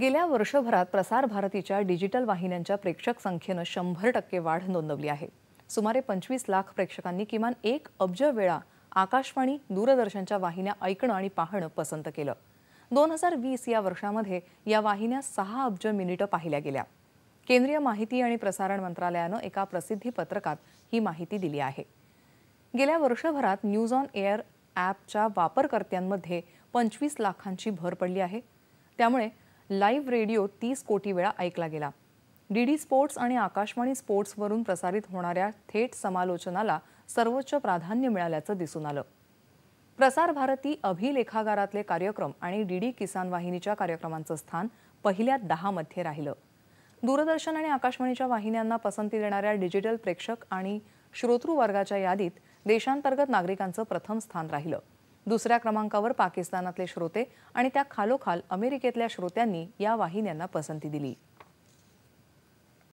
गेल्या वर्षभरात प्रसार भारतीच्या डिजिटल वाहिन्यांच्या प्रेक्षक संख्येनं शंभर टक्के वाढ नोंदवली आहे सुमारे पंचवीस लाख प्रेक्षकांनी किमान एक अब्ज वेळा आकाशवाणी दूरदर्शनच्या वाहिन्या ऐकणं आणि पाहणं पसंत केलं दोन हजार वीस या वर्षामध्ये या वाहिन्या सहा अब्ज मिनिटं पाहिल्या गेल्या केंद्रीय माहिती आणि प्रसारण मंत्रालयानं एका प्रसिद्धी पत्रकात ही माहिती दिली आहे गेल्या वर्षभरात न्यूज ऑन एअर ॲपच्या वापरकर्त्यांमध्ये पंचवीस लाखांची भर पडली आहे त्यामुळे लाईव्ह रेडिओ तीस कोटी वेळा ऐकला गेला डीडी स्पोर्ट्स आणि आकाशवाणी स्पोर्ट्सवरून प्रसारित होणाऱ्या थेट समालोचनाला सर्वोच्च प्राधान्य मिळाल्याचं दिसून आलं प्रसार भारती अभिलेखागारातले कार्यक्रम आणि डीडी किसान वाहिनीच्या कार्यक्रमांचं स्थान पहिल्या दहामध्ये राहिलं दूरदर्शन आणि आकाशवाणीच्या वाहिन्यांना पसंती देणाऱ्या डिजिटल प्रेक्षक आणि श्रोतृवर्गाच्या यादीत देशांतर्गत नागरिकांचं प्रथम स्थान राहिलं दुसऱ्या क्रमांकावर पाकिस्तानातले श्रोते आणि त्या खालोखाल अमेरिकेतल्या श्रोत्यांनी या वाहिन्यांना पसंती दिली